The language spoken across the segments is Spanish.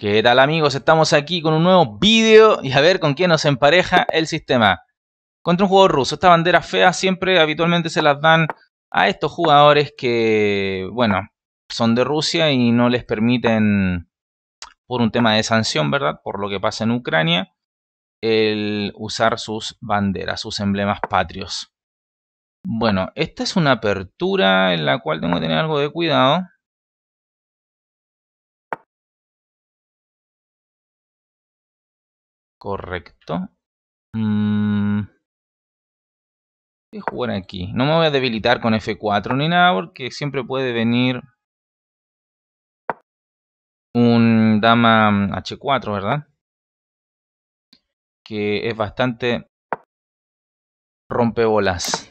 ¿Qué tal amigos? Estamos aquí con un nuevo vídeo y a ver con quién nos empareja el sistema. Contra un jugador ruso. Estas banderas feas siempre habitualmente se las dan a estos jugadores que, bueno, son de Rusia y no les permiten, por un tema de sanción, ¿verdad? Por lo que pasa en Ucrania, el usar sus banderas, sus emblemas patrios. Bueno, esta es una apertura en la cual tengo que tener algo de cuidado. Correcto. Mm. Voy a jugar aquí. No me voy a debilitar con F4 ni nada porque siempre puede venir un dama mm, H4, ¿verdad? Que es bastante rompebolas.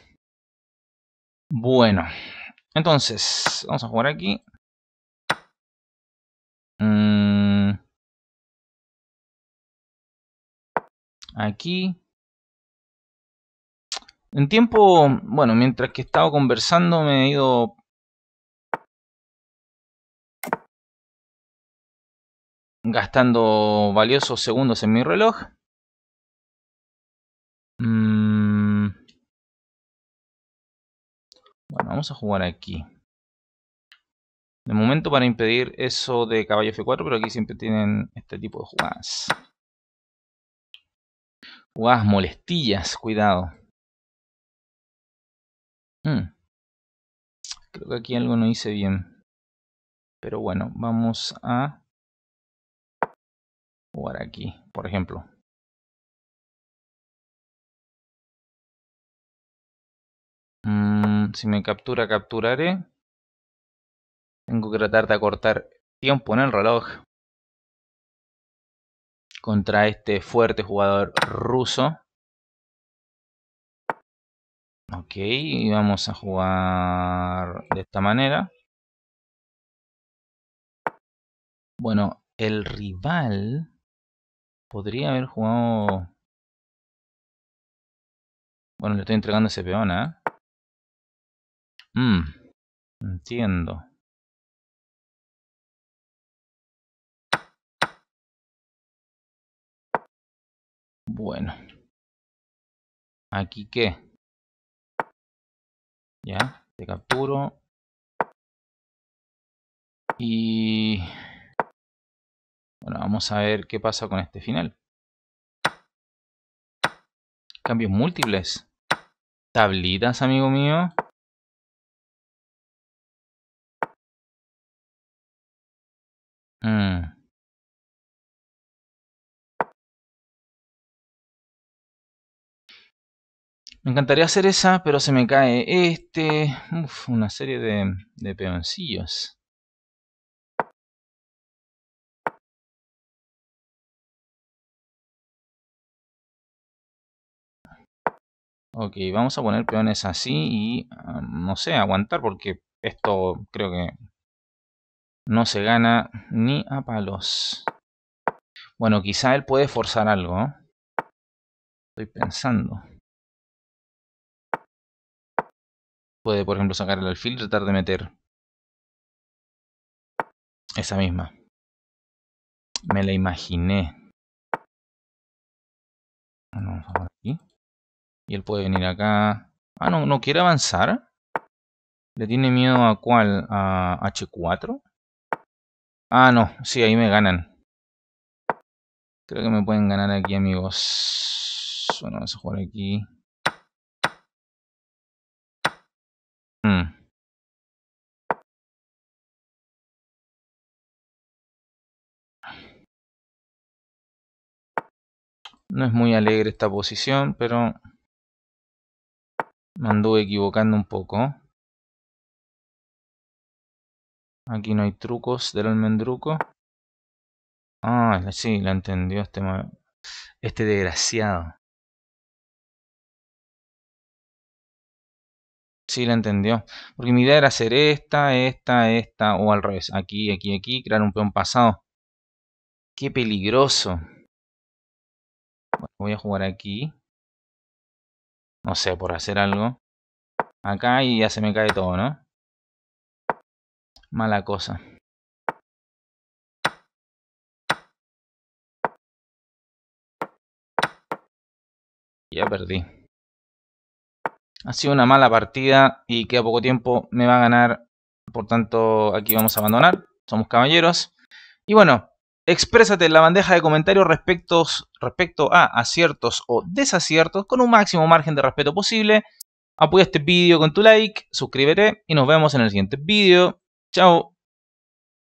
Bueno, entonces, vamos a jugar aquí. Mm. aquí. En tiempo, bueno, mientras que estado conversando me he ido... gastando valiosos segundos en mi reloj. Mm. Bueno, vamos a jugar aquí. De momento para impedir eso de caballo F4, pero aquí siempre tienen este tipo de jugadas molestillas, cuidado. Hmm. Creo que aquí algo no hice bien. Pero bueno, vamos a jugar aquí, por ejemplo. Mm, si me captura, capturaré. Tengo que tratar de acortar tiempo en el reloj contra este fuerte jugador ruso. Ok, vamos a jugar de esta manera. Bueno, el rival podría haber jugado... Bueno, le estoy entregando ese peón, ¿eh? entiendo. Bueno. Aquí qué. Ya, te capturo. Y... Bueno, vamos a ver qué pasa con este final. Cambios múltiples. Tablitas, amigo mío. Mm. Me encantaría hacer esa, pero se me cae este. Uf, una serie de, peoncillos. Ok, vamos a poner peones así y, um, no sé, aguantar porque esto creo que no se gana ni a palos. Bueno, quizá él puede forzar algo. ¿eh? Estoy pensando. Puede, por ejemplo, sacar el alfil y tratar de meter esa misma. Me la imaginé. Ah, y él puede venir acá. Ah, no, no quiere avanzar. ¿Le tiene miedo a cuál? ¿A H4? Ah, no. Sí, ahí me ganan. Creo que me pueden ganar aquí, amigos. Bueno, vamos a jugar aquí. Mm. No es muy alegre esta posición, pero me anduve equivocando un poco. Aquí no hay trucos del almendruco. Ah, sí, la entendió este, este desgraciado. Sí, la entendió. Porque mi idea era hacer esta, esta, esta, o al revés. Aquí, aquí, aquí, crear un peón pasado. ¡Qué peligroso! voy a jugar aquí. No sé, por hacer algo. Acá y ya se me cae todo, ¿no? Mala cosa. Ya perdí. Ha sido una mala partida y queda poco tiempo, me va a ganar. Por tanto, aquí vamos a abandonar. Somos caballeros. Y bueno, exprésate en la bandeja de comentarios respecto, respecto a aciertos o desaciertos con un máximo margen de respeto posible. Apoya este vídeo con tu like, suscríbete y nos vemos en el siguiente vídeo. Chao.